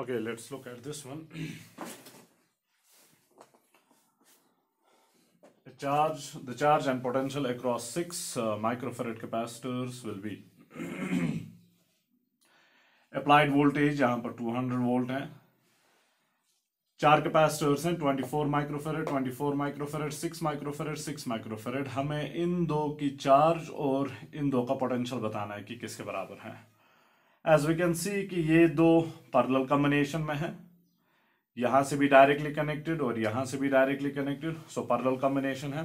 Okay, let's look at this one. the charge, the charge and potential across six uh, microfarad capacitors will be applied voltage यहाँ पर 200 volt है चार capacitors हैं 24 microfarad 24 microfarad 6 microfarad 6 microfarad हमें इन दो की charge और इन दो का पोटेंशियल बताना है कि किसके बराबर है एज वी कैन सी कि ये दो पर्ल कॉम्बिनेशन में है यहां से भी डायरेक्टली कनेक्टेड और यहां से भी directly connected so parallel combination है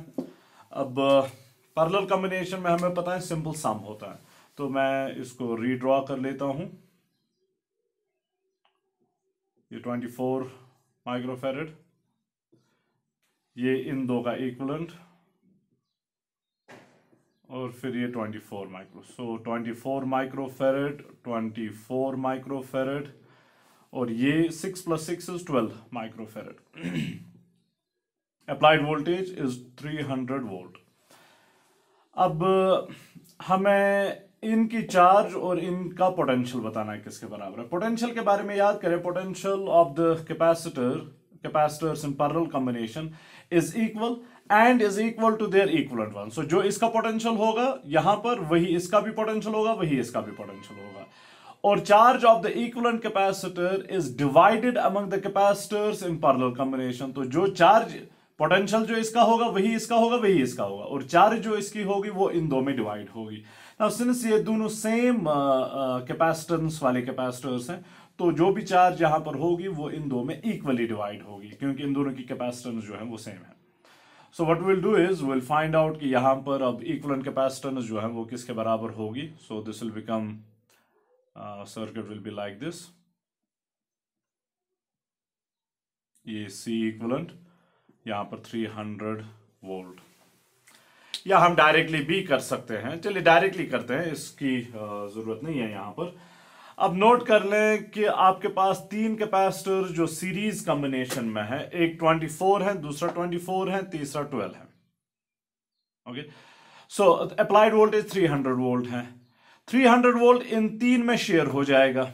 अब पैरेलल कॉम्बिनेशन में हमें पता है सिंपल सम होता है तो मैं इसको रीड्रॉ कर लेता हूं ये ट्वेंटी फोर माइक्रोफेरेड ये इन दो का इक्वलेंट और फिर ये 24 micro so so, 24 microfarad 24 microfarad और ये 6 plus six is 12 microfarad applied voltage is 300 volt अब हमें इनकी चार्ज और इनका पोटेंशियल बताना है किसके बराबर है पोटेंशियल के बारे में याद करें potential of the capacitor capacitors in parallel combination is equal and is equal to their equal one so जो इसका पोटेंशियल होगा यहां पर वही इसका भी पोटेंशियल होगा वही इसका भी पोटेंशियल होगा और charge of the equal capacitor is divided among the capacitors in parallel combination तो जो चार्ज पोटेंशियल जो इसका होगा वही इसका होगा वही इसका होगा और चार्ज जो इसकी होगी वो इन दो में डिवाइड होगी नाउ सिंस ये दोनों सेम कैपेसिटेंस uh, uh, वाले कैपेसिटर्स हैं तो जो भी चार्ज यहां पर होगी वो इन दो में इक्वली डिवाइड होगी क्योंकि इन दोनों की कैपेसिटेंस जो है वो सेम है so what will do is will find out कि यहां पर अब इक्वलन कैपेसिटेंस जो है वो किसके बराबर होगी so this will become circuit will be like this ये सी इक्वलेंट यहां पर 300 वोल्ट या हम डायरेक्टली भी कर सकते हैं चलिए डायरेक्टली करते हैं इसकी uh, ज़रूरत नहीं है यहां पर अब नोट कर लें कि आपके पास तीन कैपेसिटर जो सीरीज कॉम्बिनेशन में है एक 24 है दूसरा 24 है तीसरा 12 है okay so applied voltage 300 volt है 300 वोल्ट इन तीन में शेयर हो जाएगा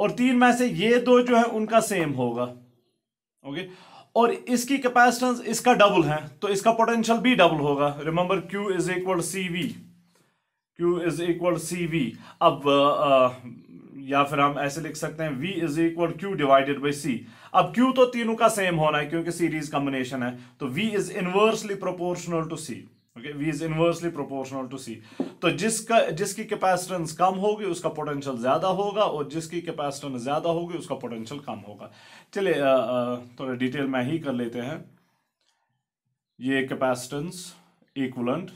और तीन में से ये दो जो है उनका सेम होगा ओके और इसकी कैपेसिटेंस इसका डबल है तो इसका पोटेंशियल भी डबल होगा remember Q is equal C V Q is equal C V अब आ, uh, uh, या फिर हम ऐसे लिख सकते हैं V is equal Q divided by C अब Q तो तीनों का सेम होना है क्योंकि सीरीज कॉम्बिनेशन है तो V is inversely proportional to C okay V is inversely proportional to C तो जिसका जिसकी कैपेसिटेंस कम होगी उसका पोटेंशियल ज्यादा होगा और जिसकी कैपेसिटेंस ज्यादा होगी उसका पोटेंशियल कम होगा चलिए uh, थोड़ा डिटेल में ही कर लेते हैं ये कैपेसिटेंस इक्वलेंट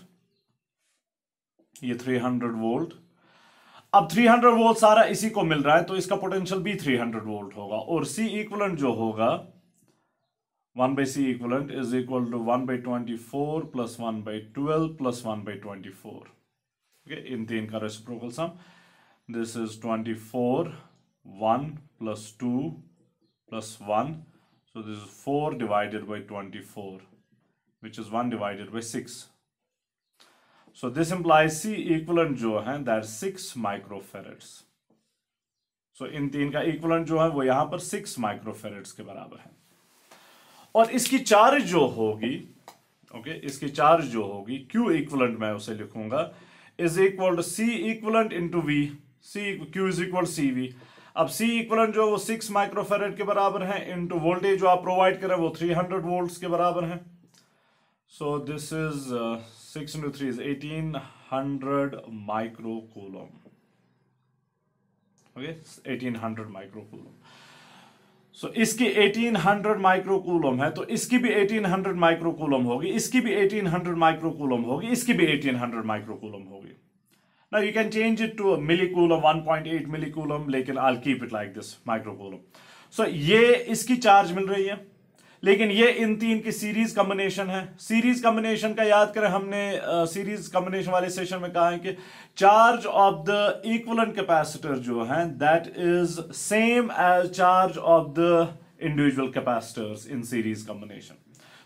ये 300 वोल्ट अब 300 वोल्ट सारा इसी को मिल रहा है तो इसका पोटेंशियल भी 300 वोल्ट होगा और सी इक्वलेंट जो होगा one by C equivalent is equal to one by twenty four plus one by twelve plus one by twenty four okay इन तीन का reciprocal sum this is twenty four one plus two plus one so this is four divided by twenty four which is one divided by six So this implies C equivalent जो है that six माइक्रोफेरेट्स सो इन तीन का equivalent जो है वो यहां पर six माइक्रोफेरेट्स के बराबर है और इसकी चार्ज जो होगी ओके okay, इसकी चार्ज जो होगी Q इक्वलेंट मैं उसे लिखूंगा is equal to C equivalent to V C Q is equal C V अब सी इक्वलेंट जो है वो सिक्स माइक्रोफेरेट के बराबर है इन टू वोल्टेज जो आप प्रोवाइड करें वो थ्री हंड्रेड वोल्ट के बराबर है so this is 6 into 3 is 1800 microcoulomb. Okay, 1800 microcoulomb. So so, इसकी 1800 माइक्रोकूलम है तो इसकी भी 1800 माइक्रोकूलम होगी इसकी भी 1800 माइक्रोकूलम होगी इसकी भी 1800 माइक्रोकूलम होगी now you can change it to a millicoulomb 1.8 millicoulomb लेकिन I'll keep it like this microcoulomb so ये इसकी चार्ज मिल रही है लेकिन ये इन तीन की सीरीज कॉम्बिनेशन है सीरीज कॉम्बिनेशन का याद करें हमने सीरीज uh, कॉम्बिनेशन वाले सेशन में कहा है कि charge of the equivalent capacitor जो है that is same as charge of the individual capacitors in series combination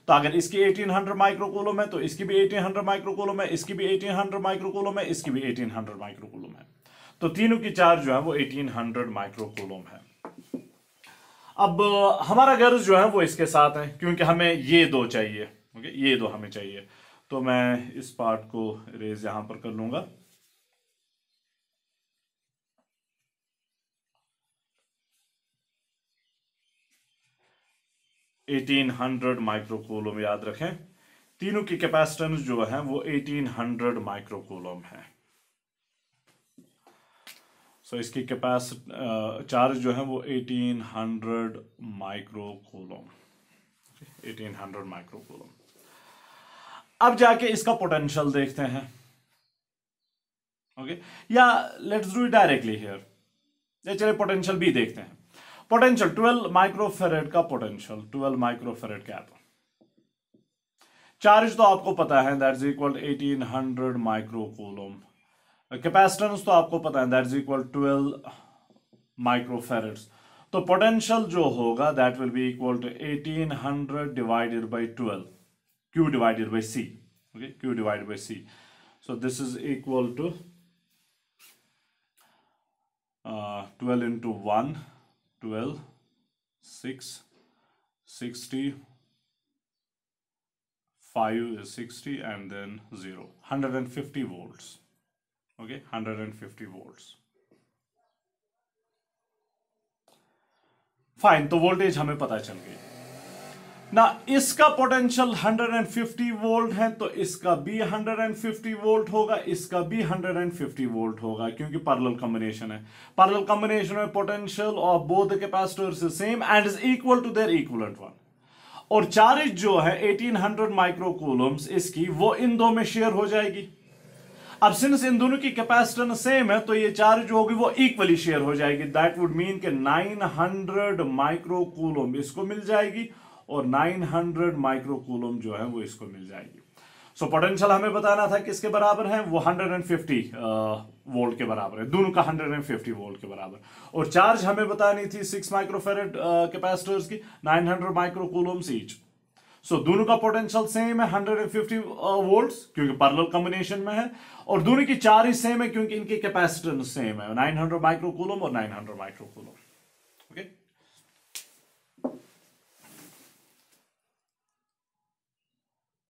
तो अगर इसकी 1800 हंड्रेड माइक्रोकोलम है तो इसकी भी 1800 माइक्रोकोलम है इसकी भी 1800 माइक्रोकोलम है इसकी भी 1800 माइक्रोकोलम है तो तीनों की चार्ज जो है वो 1800 माइक्रोकोलोम है अब हमारा गर्ज जो है वो इसके साथ है क्योंकि हमें ये दो चाहिए ओके ये दो हमें चाहिए तो मैं इस पार्ट को रेज यहां पर कर लूंगा एटीन हंड्रेड माइक्रोकोलोम याद रखें तीनों की कैपेसिटेंस जो है वो एटीन हंड्रेड माइक्रोकोलोम है सो so, इसकी कैपेसिटी चार्ज uh, जो है वो 1800 micro coulomb eighteen micro coulomb अब जाके इसका पोटेंशियल देखते हैं ओके okay? या लेट्स डू डायरेक्टली हियर ये चले पोटेंशियल भी देखते हैं पोटेंशियल 12 माइक्रोफेरेट का पोटेंशियल 12 माइक्रोफेरेट का चार्ज तो आपको पता है that is equal 1800 hundred microcoulomb capacitance तो आपको पता है that is equal twelve microfarads तो पोटेंशियल जो होगा that will be equal to eighteen hundred divided by twelve Q divided by C okay Q divided by C so this is equal to uh, 12 into 1 12 6 60 5 is 60 and then 0 150 volts okay 150 volts fine तो voltage हमें पता चल गई ना इसका potential 150 volt है तो इसका भी 150 वोल्ट होगा इसका भी 150 वोल्ट होगा क्योंकि पैरेलल कॉम्बिनेशन है पैरेलल कॉम्बिनेशन में potential of both capacitor is same and is equal to their equivalent one और चार्ज जो है 1800 माइक्रो कूलम्स इसकी वो इन दो में शेयर हो जाएगी अब सिंस इन दोनों की कैपेसिटन सेम है तो ये चार्ज जो होगी वो इक्वली शेयर हो जाएगी दैट वुड मीन के 900 हंड्रेड कूलोम इसको मिल जाएगी और 900 हंड्रेड कूलोम जो है वो इसको मिल जाएगी सो so, पोटेंशियल हमें बताना था किसके बराबर है वो 150 वोल्ट के बराबर है दोनों का 150 वोल्ट के बराबर और चार्ज हमें बतानी थी सिक्स माइक्रोफेरेट कैपेसिटर्स की 900 hundred coulombs each so so, दोनों का पोटेंशियल सेम है 150 वोल्ट्स uh, क्योंकि पैरेलल कॉम्बिनेशन में है और दोनों की चार्ज सेम है क्योंकि इनकी कैपेसिटेंस सेम है 900 माइक्रोकुलम और 900 माइक्रोकूलम